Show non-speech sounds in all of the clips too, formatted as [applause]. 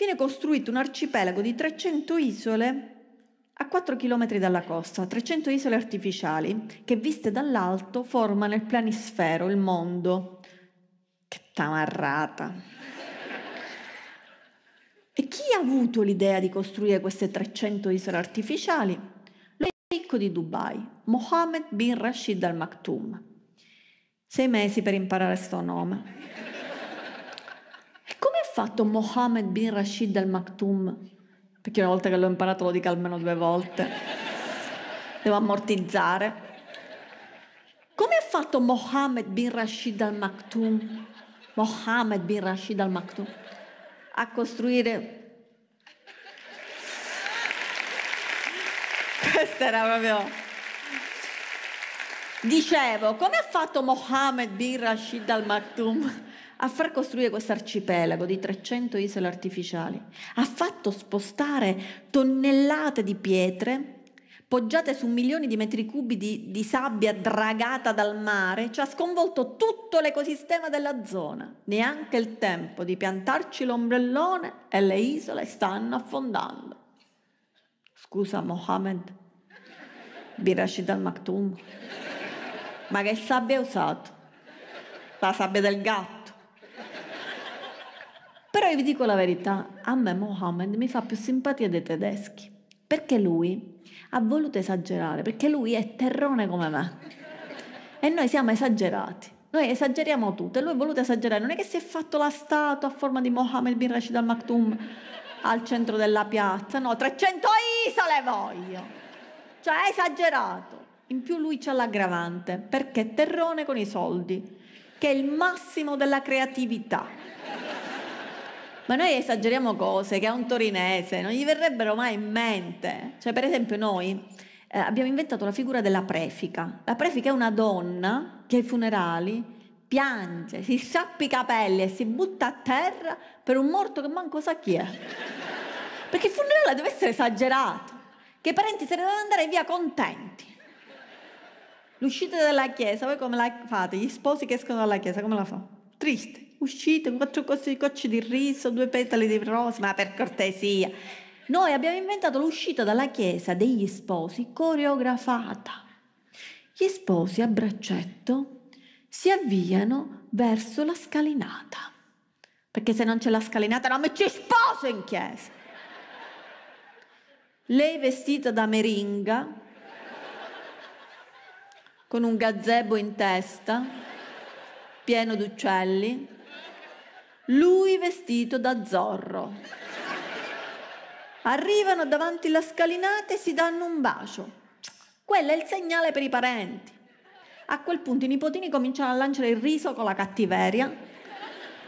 viene costruito un arcipelago di 300 isole a 4 km dalla costa, 300 isole artificiali che viste dall'alto formano il planisfero, il mondo. Che tamarrata! e chi ha avuto l'idea di costruire queste 300 isole artificiali? Lo ricco di Dubai, Mohammed bin Rashid al Maktoum. Sei mesi per imparare sto nome fatto Mohammed bin Rashid al Maktoum, perché una volta che l'ho imparato lo dico almeno due volte, [laughs] devo ammortizzare. Come ha fatto Mohammed bin Rashid al Maktoum? Mohammed bin Rashid al Maktoum a costruire [laughs] questa era proprio dicevo come ha fatto Mohammed bin Rashid al Maktoum a far costruire questo arcipelago di 300 isole artificiali, ha fatto spostare tonnellate di pietre poggiate su milioni di metri cubi di, di, sabbia dragata dal mare, cioè ha sconvolto tutto l'ecosistema della zona. Neanche il tempo di piantarci l'ombrellone e le isole stanno affondando. Scusa Mohammed, Birashid al-Maktoum, ma che sabbia hai usato? La sabbia del gatto. Però io vi dico la verità, a me Mohammed mi fa più simpatia dei tedeschi, perché lui ha voluto esagerare, perché lui è terrone come me. E noi siamo esagerati. Noi esageriamo tutto e lui ha voluto esagerare. Non è che si è fatto la statua a forma di Mohammed bin Rashid al Maktoum al centro della piazza, no, 300 isole voglio. Cioè ha esagerato. In più lui c'ha l'aggravante, perché è terrone con i soldi, che è il massimo della creatività ma noi esageriamo cose che a un torinese non gli verrebbero mai in mente. Cioè, per esempio, noi eh, abbiamo inventato la figura della prefica. La prefica è una donna che ai funerali piange, si sciappa i capelli e si butta a terra per un morto che manco sa chi è. Perché il funerale deve essere esagerato, che i parenti se ne devono andare via contenti. L'uscita dalla chiesa, voi come la fate? Gli sposi che escono dalla chiesa, come la fa? Triste uscite, quattro cose di cocci di riso, due petali di rosa, ma per cortesia. Noi abbiamo inventato l'uscita dalla chiesa degli sposi coreografata. Gli sposi a braccetto si avviano verso la scalinata. Perché se non c'è la scalinata non mi ci sposo in chiesa. Lei vestita da meringa, con un gazebo in testa, pieno d'uccelli, lui vestito da zorro. Arrivano davanti la scalinata e si danno un bacio. Quello è il segnale per i parenti. A quel punto i nipotini cominciano a lanciare il riso con la cattiveria,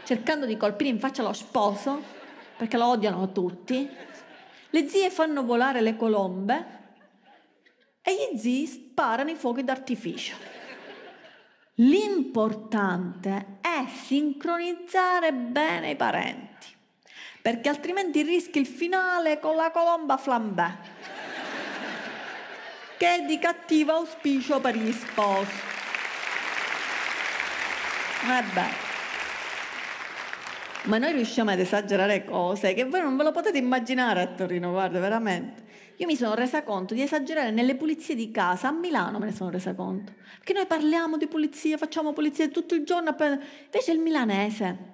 cercando di colpire in faccia lo sposo, perché lo odiano tutti. Le zie fanno volare le colombe e gli zii sparano i fuochi d'artificio. L'importante è sincronizzare bene i parenti, perché altrimenti rischi il finale con la colomba flambè, che è di cattivo auspicio per gli sposi. Vabbè. Ma noi riusciamo ad esagerare cose che voi non ve lo potete immaginare a Torino, guarda, veramente. Io mi sono resa conto di esagerare nelle pulizie di casa, a Milano me ne sono resa conto, perché noi parliamo di pulizia, facciamo pulizia tutto il giorno, invece il milanese